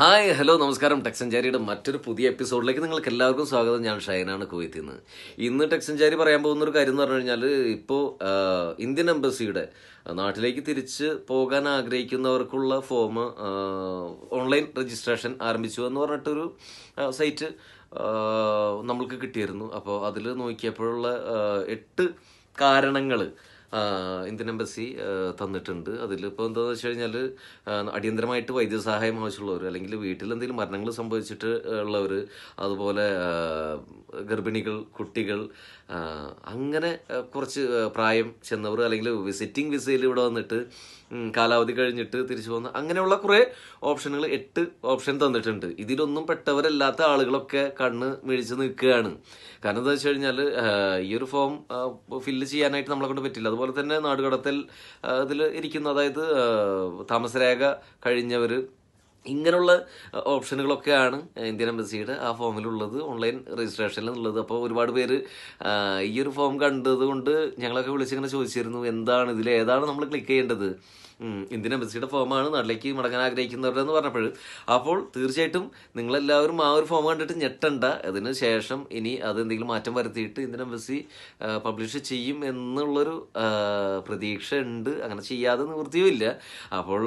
hi hello നമസ്കാരം ടെക്സഞ്ചാരിയുടെ മറ്റൊരു പുതിയ എപ്പിസോഡിലേക്ക് നിങ്ങൾക്ക് എല്ലാവർക്കും സ്വാഗതം ഞാൻ ഷൈനാണ് കുവൈത്തിൽ നിന്ന് ഇന്ന് ടെക്സഞ്ചാരി പറയാൻ പോകുന്ന ഒരു കാര്യം എന്ന് പറഞ്ഞു കഴിഞ്ഞാൽ ഇപ്പോൾ ഇന്ത്യൻ എംബസിയുടെ നാട്ടിലേക്ക് തിരിച്ച് പോകാൻ ആഗ്രഹിക്കുന്നവർക്കുള്ള ഫോം ഓൺലൈൻ രജിസ്ട്രേഷൻ ആരംഭിച്ചു എന്ന് പറഞ്ഞിട്ടൊരു സൈറ്റ് നമ്മൾക്ക് കിട്ടിയിരുന്നു അപ്പോൾ അതിൽ നോക്കിയപ്പോഴുള്ള എട്ട് കാരണങ്ങൾ ഇന്ത്യൻ എംബസി തന്നിട്ടുണ്ട് അതിലിപ്പോൾ എന്താണെന്ന് വെച്ച് കഴിഞ്ഞാൽ അടിയന്തരമായിട്ട് വൈദ്യസഹായം ആവശ്യമുള്ളവർ അല്ലെങ്കിൽ വീട്ടിൽ എന്തെങ്കിലും മരണങ്ങൾ സംഭവിച്ചിട്ട് ഉള്ളവർ അതുപോലെ ഗർഭിണികൾ കുട്ടികൾ അങ്ങനെ കുറച്ച് പ്രായം ചെന്നവർ അല്ലെങ്കിൽ വിസിറ്റിംഗ് വിസയിൽ ഇവിടെ വന്നിട്ട് കാലാവധി കഴിഞ്ഞിട്ട് തിരിച്ചു പോകുന്ന അങ്ങനെയുള്ള കുറേ ഓപ്ഷനുകൾ എട്ട് ഓപ്ഷൻ തന്നിട്ടുണ്ട് ഇതിലൊന്നും പെട്ടവരല്ലാത്ത ആളുകളൊക്കെ കണ്ണ് മിഴിച്ച് നിൽക്കുകയാണ് കാരണം എന്താ വെച്ച് കഴിഞ്ഞാൽ ഈ ഒരു ഫോം ഫില്ല് ചെയ്യാനായിട്ട് നമ്മളെ കൊണ്ട് പറ്റില്ല അതുപോലെ തന്നെ നാടുകടത്തിൽ ഇതിൽ ഇരിക്കുന്ന അതായത് താമസരേഖ കഴിഞ്ഞവർ ഇങ്ങനെയുള്ള ഓപ്ഷനുകളൊക്കെയാണ് ഇന്ത്യൻ എംബസിയുടെ ആ ഫോമിലുള്ളത് ഓൺലൈൻ രജിസ്ട്രേഷനിൽ ഉള്ളത് അപ്പോൾ ഒരുപാട് പേര് ഈ ഒരു ഫോം കണ്ടതുകൊണ്ട് ഞങ്ങളൊക്കെ വിളിച്ചിങ്ങനെ ചോദിച്ചിരുന്നു എന്താണ് ഇതിൽ ഏതാണ് നമ്മൾ ക്ലിക്ക് ചെയ്യേണ്ടത് ഇന്ത്യൻ എംബസിയുടെ ഫോമാണ് നാട്ടിലേക്ക് മടങ്ങാൻ എന്ന് പറഞ്ഞപ്പോൾ അപ്പോൾ തീർച്ചയായിട്ടും നിങ്ങളെല്ലാവരും ആ ഒരു ഫോം കണ്ടിട്ട് ഞെട്ടണ്ട അതിന് ശേഷം ഇനി അതെന്തെങ്കിലും മാറ്റം വരുത്തിയിട്ട് ഇന്ത്യൻ എംബസി പബ്ലിഷ് ചെയ്യും എന്നുള്ളൊരു പ്രതീക്ഷ ഉണ്ട് അങ്ങനെ ചെയ്യാതെ നിവൃത്തിയുമില്ല അപ്പോൾ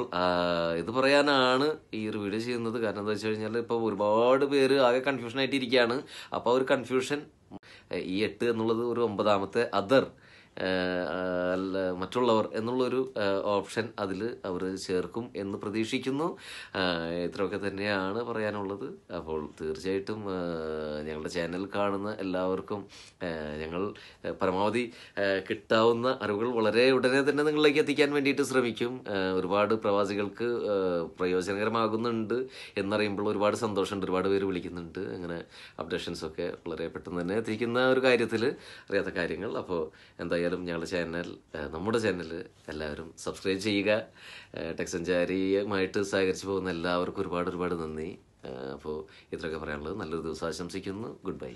ഇത് പറയാനാണ് ഈ ഒരു വീഡിയോ ചെയ്യുന്നത് കാരണം എന്താ വെച്ച് കഴിഞ്ഞാൽ ഇപ്പോൾ ഒരുപാട് പേര് ആകെ കൺഫ്യൂഷൻ ആയിട്ടിരിക്കുകയാണ് അപ്പോൾ ആ ഒരു കൺഫ്യൂഷൻ ഈ എട്ട് എന്നുള്ളത് ഒരു ഒമ്പതാമത്തെ അതർ മറ്റുള്ളവർ എന്നുള്ളൊരു ഓപ്ഷൻ അതിൽ അവർ ചേർക്കും എന്ന് പ്രതീക്ഷിക്കുന്നു ഇത്രയൊക്കെ തന്നെയാണ് പറയാനുള്ളത് അപ്പോൾ തീർച്ചയായിട്ടും ഞങ്ങളുടെ ചാനൽ കാണുന്ന എല്ലാവർക്കും ഞങ്ങൾ പരമാവധി കിട്ടാവുന്ന അറിവുകൾ വളരെ ഉടനെ തന്നെ നിങ്ങളിലേക്ക് എത്തിക്കാൻ വേണ്ടിയിട്ട് ശ്രമിക്കും ഒരുപാട് പ്രവാസികൾക്ക് പ്രയോജനകരമാകുന്നുണ്ട് എന്നറിയുമ്പോൾ ഒരുപാട് സന്തോഷമുണ്ട് ഒരുപാട് പേര് വിളിക്കുന്നുണ്ട് അങ്ങനെ അപ്ഡേഷൻസൊക്കെ വളരെ പെട്ടെന്ന് തന്നെ എത്തിക്കുന്ന ഒരു കാര്യത്തിൽ അറിയാത്ത കാര്യങ്ങൾ അപ്പോൾ എന്തായാലും എന്തായാലും ഞങ്ങളുടെ ചാനൽ നമ്മുടെ ചാനൽ എല്ലാവരും സബ്സ്ക്രൈബ് ചെയ്യുക ടെക് സഞ്ചാരിയുമായിട്ട് സഹകരിച്ചു പോകുന്ന എല്ലാവർക്കും ഒരുപാട് ഒരുപാട് നന്ദി അപ്പോൾ ഇത്രയൊക്കെ പറയാനുള്ളത് നല്ലൊരു ദിവസം ആശംസിക്കുന്നു ഗുഡ് ബൈ